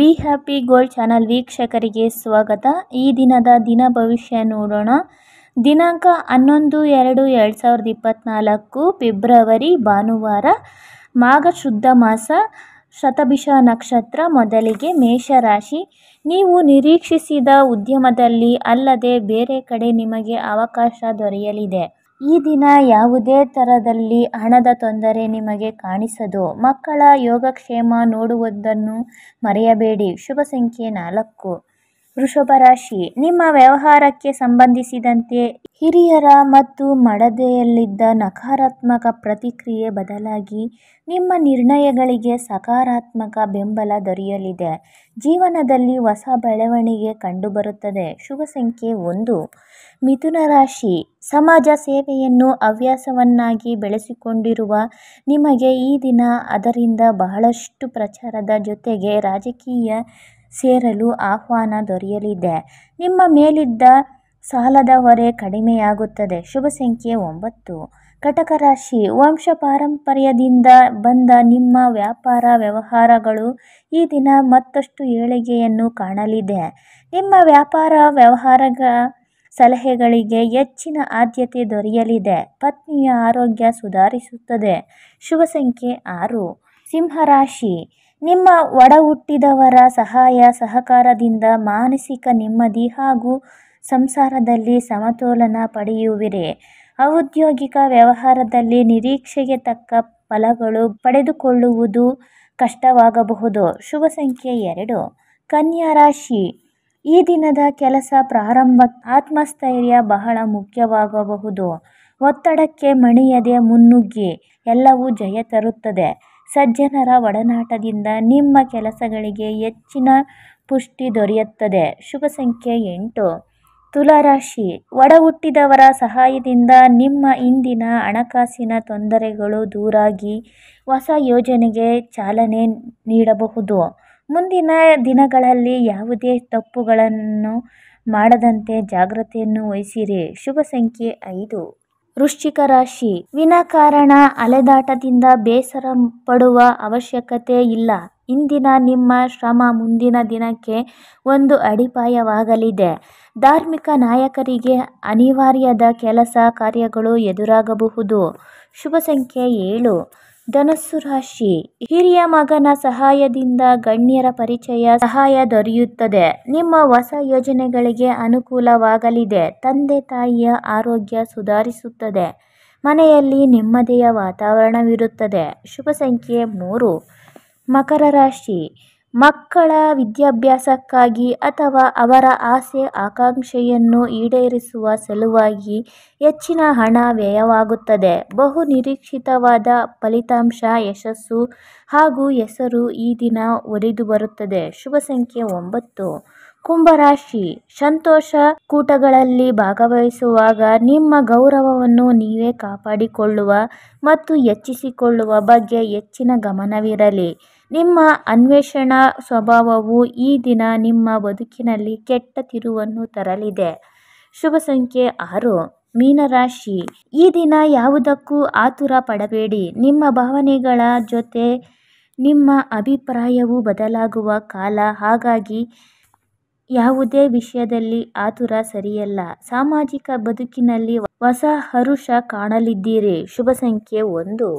be happy gold channel ವೀಕ್ಷಕರಿಗೆ ಸ್ವಾಗತ ಈ ದಿನದ ದಿನ ಭವಿಷ್ಯ ನೋಡೋಣ ದಿನಾಂಕ ಹನ್ನೊಂದು ಎರಡು ಎರಡು ಸಾವಿರದ ಇಪ್ಪತ್ತ್ನಾಲ್ಕು ಫೆಬ್ರವರಿ ಭಾನುವಾರ ಮಾಘ ಶುದ್ಧ ಮಾಸ ಶತಭಿಷ ನಕ್ಷತ್ರ ಮೊದಲಿಗೆ ಮೇಷರಾಶಿ ನೀವು ನಿರೀಕ್ಷಿಸಿದ ಉದ್ಯಮದಲ್ಲಿ ಅಲ್ಲದೆ ಬೇರೆ ಕಡೆ ನಿಮಗೆ ಅವಕಾಶ ದೊರೆಯಲಿದೆ ಈ ದಿನ ಯಾವುದೇ ತರದಲ್ಲಿ ಹಣದ ತೊಂದರೆ ನಿಮಗೆ ಕಾಣಿಸದು ಮಕ್ಕಳ ಯೋಗಕ್ಷೇಮ ನೋಡುವುದನ್ನು ಮರೆಯಬೇಡಿ ಶುಭ ಸಂಖ್ಯೆ ನಾಲ್ಕು ವೃಷಭ ರಾಶಿ ನಿಮ್ಮ ವ್ಯವಹಾರಕ್ಕೆ ಸಂಬಂಧಿಸಿದಂತೆ ಹಿರಿಯರ ಮತ್ತು ಮಡದೆಯಲ್ಲಿದ್ದ ನಕಾರಾತ್ಮಕ ಪ್ರತಿಕ್ರಿಯೆ ಬದಲಾಗಿ ನಿಮ್ಮ ನಿರ್ಣಯಗಳಿಗೆ ಸಕಾರಾತ್ಮಕ ಬೆಂಬಲ ದೊರೆಯಲಿದೆ ಜೀವನದಲ್ಲಿ ಹೊಸ ಬೆಳವಣಿಗೆ ಕಂಡುಬರುತ್ತದೆ ಶುಭ ಸಂಖ್ಯೆ ಒಂದು ಮಿಥುನ ರಾಶಿ ಸಮಾಜ ಸೇವೆಯನ್ನು ಹವ್ಯಾಸವನ್ನಾಗಿ ಬೆಳೆಸಿಕೊಂಡಿರುವ ನಿಮಗೆ ಈ ದಿನ ಅದರಿಂದ ಬಹಳಷ್ಟು ಪ್ರಚಾರದ ಜೊತೆಗೆ ರಾಜಕೀಯ ಸೇರಲು ಆಹ್ವಾನ ದೊರೆಯಲಿದೆ ನಿಮ್ಮ ಮೇಲಿದ್ದ ಸಾಲದ ಹೊರೆ ಕಡಿಮೆಯಾಗುತ್ತದೆ ಶುಭ ಸಂಖ್ಯೆ ಒಂಬತ್ತು ಕಟಕ ರಾಶಿ ವಂಶ ಪಾರಂಪರ್ಯದಿಂದ ಬಂದ ನಿಮ್ಮ ವ್ಯಾಪಾರ ವ್ಯವಹಾರಗಳು ಈ ದಿನ ಮತ್ತಷ್ಟು ಏಳಿಗೆಯನ್ನು ಕಾಣಲಿದೆ ನಿಮ್ಮ ವ್ಯಾಪಾರ ವ್ಯವಹಾರಗಳ ಸಲಹೆಗಳಿಗೆ ಹೆಚ್ಚಿನ ಆದ್ಯತೆ ದೊರೆಯಲಿದೆ ಪತ್ನಿಯ ಆರೋಗ್ಯ ಸುಧಾರಿಸುತ್ತದೆ ಶುಭ ಸಂಖ್ಯೆ ಆರು ಸಿಂಹರಾಶಿ ನಿಮ್ಮ ಒಡ ಹುಟ್ಟಿದವರ ಸಹಾಯ ಸಹಕಾರದಿಂದ ಮಾನಸಿಕ ನೆಮ್ಮದಿ ಹಾಗೂ ಸಂಸಾರದಲ್ಲಿ ಸಮತೋಲನ ಪಡೆಯುವಿರಿ ಔದ್ಯೋಗಿಕ ವ್ಯವಹಾರದಲ್ಲಿ ನಿರೀಕ್ಷೆಗೆ ತಕ್ಕ ಫಲಗಳು ಪಡೆದುಕೊಳ್ಳುವುದು ಕಷ್ಟವಾಗಬಹುದು ಶುಭ ಸಂಖ್ಯೆ ಎರಡು ಕನ್ಯಾ ರಾಶಿ ಈ ದಿನದ ಕೆಲಸ ಪ್ರಾರಂಭ ಆತ್ಮಸ್ಥೈರ್ಯ ಬಹಳ ಮುಖ್ಯವಾಗಬಹುದು ಒತ್ತಡಕ್ಕೆ ಮಣಿಯದೆ ಮುನ್ನುಗ್ಗಿ ಎಲ್ಲವೂ ಜಯ ತರುತ್ತದೆ ಸಜ್ಜನರ ಒಡನಾಟದಿಂದ ನಿಮ್ಮ ಕೆಲಸಗಳಿಗೆ ಹೆಚ್ಚಿನ ಪುಷ್ಟಿ ದೊರೆಯುತ್ತದೆ ಶುಭ ಸಂಖ್ಯೆ ಎಂಟು ತುಲಾರಾಶಿ ಒಡ ಹುಟ್ಟಿದವರ ಸಹಾಯದಿಂದ ನಿಮ್ಮ ಇಂದಿನ ಹಣಕಾಸಿನ ತೊಂದರೆಗಳು ದೂರಾಗಿ ಹೊಸ ಯೋಜನೆಗೆ ಚಾಲನೆ ನೀಡಬಹುದು ಮುಂದಿನ ದಿನಗಳಲ್ಲಿ ಯಾವುದೇ ತಪ್ಪುಗಳನ್ನು ಮಾಡದಂತೆ ಜಾಗ್ರತೆಯನ್ನು ವಹಿಸಿರಿ ಶುಭ ಸಂಖ್ಯೆ ಐದು ವೃಶ್ಚಿಕ ರಾಶಿ ವಿನಾಕಾರಣ ಅಲೆದಾಟದಿಂದ ಬೇಸರ ಪಡುವ ಅವಶ್ಯಕತೆ ಇಲ್ಲ ಇಂದಿನ ನಿಮ್ಮ ಶ್ರಮ ಮುಂದಿನ ದಿನಕ್ಕೆ ಒಂದು ಅಡಿಪಾಯವಾಗಲಿದೆ ಧಾರ್ಮಿಕ ನಾಯಕರಿಗೆ ಅನಿವಾರ್ಯದ ಕೆಲಸ ಕಾರ್ಯಗಳು ಎದುರಾಗಬಹುದು ಶುಭ ಸಂಖ್ಯೆ ಏಳು ಧನಸ್ಸು ರಾಶಿ ಹಿರಿಯ ಮಗನ ಸಹಾಯದಿಂದ ಗಣ್ಯರ ಪರಿಚಯ ಸಹಾಯ ದೊರೆಯುತ್ತದೆ ನಿಮ್ಮ ಹೊಸ ಯೋಜನೆಗಳಿಗೆ ಅನುಕೂಲವಾಗಲಿದೆ ತಂದೆ ತಾಯಿಯ ಆರೋಗ್ಯ ಸುಧಾರಿಸುತ್ತದೆ ಮನೆಯಲ್ಲಿ ನೆಮ್ಮದಿಯ ವಾತಾವರಣವಿರುತ್ತದೆ ಶುಭ ಸಂಖ್ಯೆ ಮೂರು ಮಕರ ರಾಶಿ ಮಕ್ಕಳ ವಿದ್ಯಾಭ್ಯಾಸಕ್ಕಾಗಿ ಅಥವಾ ಅವರ ಆಸೆ ಆಕಾಂಕ್ಷೆಯನ್ನು ಈಡೇರಿಸುವ ಸಲುವಾಗಿ ಹೆಚ್ಚಿನ ಹಣ ವ್ಯಯವಾಗುತ್ತದೆ ಬಹು ನಿರೀಕ್ಷಿತವಾದ ಫಲಿತಾಂಶ ಯಶಸ್ಸು ಹಾಗೂ ಹೆಸರು ಈ ದಿನ ಬರುತ್ತದೆ ಶುಭ ಸಂಖ್ಯೆ ಒಂಬತ್ತು ಕುಂಭರಾಶಿ ಸಂತೋಷ ಕೂಟಗಳಲ್ಲಿ ಭಾಗವಹಿಸುವಾಗ ನಿಮ್ಮ ಗೌರವವನ್ನು ನೀವೇ ಕಾಪಾಡಿಕೊಳ್ಳುವ ಮತ್ತು ಹೆಚ್ಚಿಸಿಕೊಳ್ಳುವ ಬಗ್ಗೆ ಹೆಚ್ಚಿನ ಗಮನವಿರಲಿ ನಿಮ್ಮ ಅನ್ವೇಷಣಾ ಸ್ವಭಾವವು ಈ ದಿನ ನಿಮ್ಮ ಬದುಕಿನಲ್ಲಿ ಕೆಟ್ಟ ತಿರುವನ್ನು ತರಲಿದೆ ಶುಭ ಸಂಖ್ಯೆ ಆರು ಮೀನರಾಶಿ ಈ ದಿನ ಯಾವುದಕ್ಕೂ ಆತುರ ಪಡಬೇಡಿ ನಿಮ್ಮ ಭಾವನೆಗಳ ಜೊತೆ ನಿಮ್ಮ ಅಭಿಪ್ರಾಯವು ಬದಲಾಗುವ ಕಾಲ ಹಾಗಾಗಿ ಯಾವುದೇ ವಿಷಯದಲ್ಲಿ ಆತುರ ಸರಿಯಲ್ಲ ಸಾಮಾಜಿಕ ಬದುಕಿನಲ್ಲಿ ಹೊಸ ಹರುಷ ಕಾಣಲಿದ್ದೀರಿ ಶುಭ ಸಂಖ್ಯೆ ಒಂದು